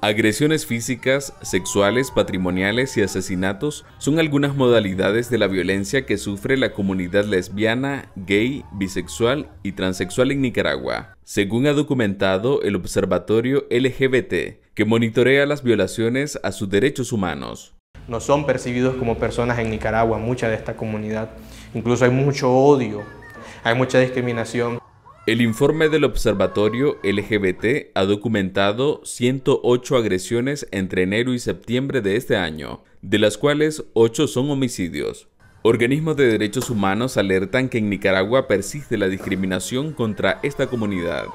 Agresiones físicas, sexuales, patrimoniales y asesinatos son algunas modalidades de la violencia que sufre la comunidad lesbiana, gay, bisexual y transexual en Nicaragua, según ha documentado el Observatorio LGBT, que monitorea las violaciones a sus derechos humanos. No son percibidos como personas en Nicaragua, mucha de esta comunidad. Incluso hay mucho odio, hay mucha discriminación el informe del Observatorio LGBT ha documentado 108 agresiones entre enero y septiembre de este año, de las cuales 8 son homicidios. Organismos de derechos humanos alertan que en Nicaragua persiste la discriminación contra esta comunidad.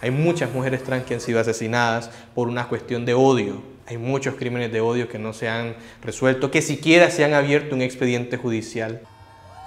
Hay muchas mujeres trans que han sido asesinadas por una cuestión de odio. Hay muchos crímenes de odio que no se han resuelto, que siquiera se han abierto un expediente judicial.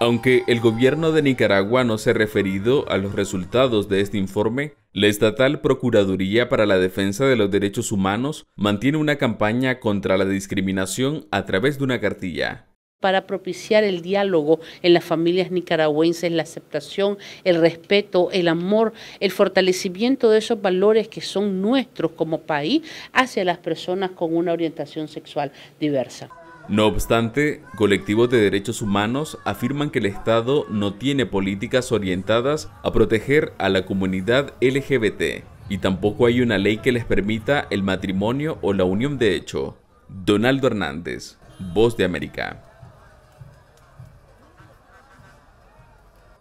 Aunque el gobierno de Nicaragua no se ha referido a los resultados de este informe, la estatal Procuraduría para la Defensa de los Derechos Humanos mantiene una campaña contra la discriminación a través de una cartilla para propiciar el diálogo en las familias nicaragüenses, la aceptación, el respeto, el amor, el fortalecimiento de esos valores que son nuestros como país hacia las personas con una orientación sexual diversa. No obstante, colectivos de derechos humanos afirman que el Estado no tiene políticas orientadas a proteger a la comunidad LGBT y tampoco hay una ley que les permita el matrimonio o la unión de hecho. Donaldo Hernández, Voz de América.